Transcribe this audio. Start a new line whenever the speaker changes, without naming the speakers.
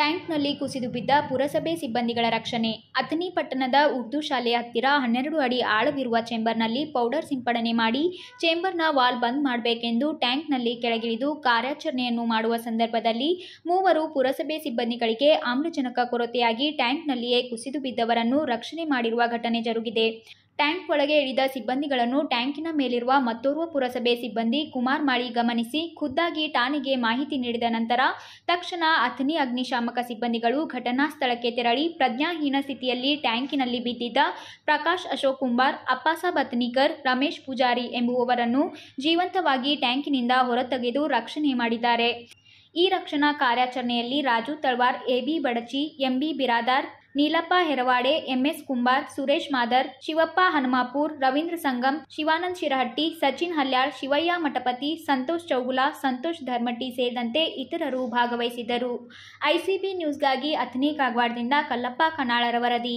ಟ್ಯಾಂಕ್ನಲ್ಲಿ ಕುಸಿದು ಬಿದ್ದ ಪುರಸಭೆ ಸಿಬ್ಬಂದಿಗಳ ರಕ್ಷಣೆ ಅಥನಿ ಪಟ್ಟಣದ ಉರ್ದು ಶಾಲೆಯ ಹತ್ತಿರ ಹನ್ನೆರಡು ಅಡಿ ಆಳವಿರುವ ಚೇಂಬರ್ನಲ್ಲಿ ಪೌಡರ್ ಸಿಂಪಡಣೆ ಮಾಡಿ ಚೇಂಬರ್ನ ವಾಲ್ ಬಂದ್ ಮಾಡಬೇಕೆಂದು ಟ್ಯಾಂಕ್ನಲ್ಲಿ ಕೆಳಗಿಳಿದು ಕಾರ್ಯಾಚರಣೆಯನ್ನು ಮಾಡುವ ಸಂದರ್ಭದಲ್ಲಿ ಮೂವರು ಪುರಸಭೆ ಸಿಬ್ಬಂದಿಗಳಿಗೆ ಆಮ್ಲಜನಕ ಕೊರತೆಯಾಗಿ ಟ್ಯಾಂಕ್ನಲ್ಲಿಯೇ ಕುಸಿದು ಬಿದ್ದವರನ್ನು ರಕ್ಷಣೆ ಮಾಡಿರುವ ಘಟನೆ ಜರುಗಿದೆ ಟ್ಯಾಂಕ್ ಒಳಗೆ ಇಳಿದ ಸಿಬ್ಬಂದಿಗಳನ್ನು ಟ್ಯಾಂಕಿನ ಮೇಲಿರುವ ಮತ್ತೋರ್ವ ಪುರಸಭೆ ಸಿಬ್ಬಂದಿ ಕುಮಾರ್ ಮಾಳಿ ಗಮನಿಸಿ ಖುದ್ದಾಗಿ ಠಾಣೆಗೆ ಮಾಹಿತಿ ನೀಡಿದ ನಂತರ ತಕ್ಷಣ ಅಥನಿ ಅಗ್ನಿಶಾಮಕ ಸಿಬ್ಬಂದಿಗಳು ಘಟನಾ ಸ್ಥಳಕ್ಕೆ ತೆರಳಿ ಪ್ರಜ್ಞಾಹೀನ ಸ್ಥಿತಿಯಲ್ಲಿ ಟ್ಯಾಂಕಿನಲ್ಲಿ ಬಿದ್ದಿದ್ದ ಪ್ರಕಾಶ್ ಅಶೋಕ್ ಕುಂಬಾರ್ ಅಪ್ಪಾಸಾಬ್ ಬತ್ನಿಕರ್ ರಮೇಶ್ ಪೂಜಾರಿ ಎಂಬುವವರನ್ನು ಜೀವಂತವಾಗಿ ಟ್ಯಾಂಕಿನಿಂದ ಹೊರತೆಗೆದು ರಕ್ಷಣೆ ಮಾಡಿದ್ದಾರೆ ಈ ರಕ್ಷಣಾ ಕಾರ್ಯಾಚರಣೆಯಲ್ಲಿ Raju Talwar AB Badachi MB Biradar Neelappa Heravade MS Kumbar Suresh Madar Shivappa Hanumapur Ravindra Sangam Shivanand Shirahatti Sachin Halyal Shivayya Mathapati Santosh Chougula Santosh Dharmatti ಸೇರಿದಂತೆ ಇತರರು ಭಾಗವಹಿಸಿದ್ದರು ಐಸಿಬಿ ನ್ಯೂಸ್ಗಾಗಿ ಅಥನಿ ಕಾಗವಾಡದಿಂದ ಕಲ್ಲಪ್ಪ ಕನಾಳರ ವರದಿ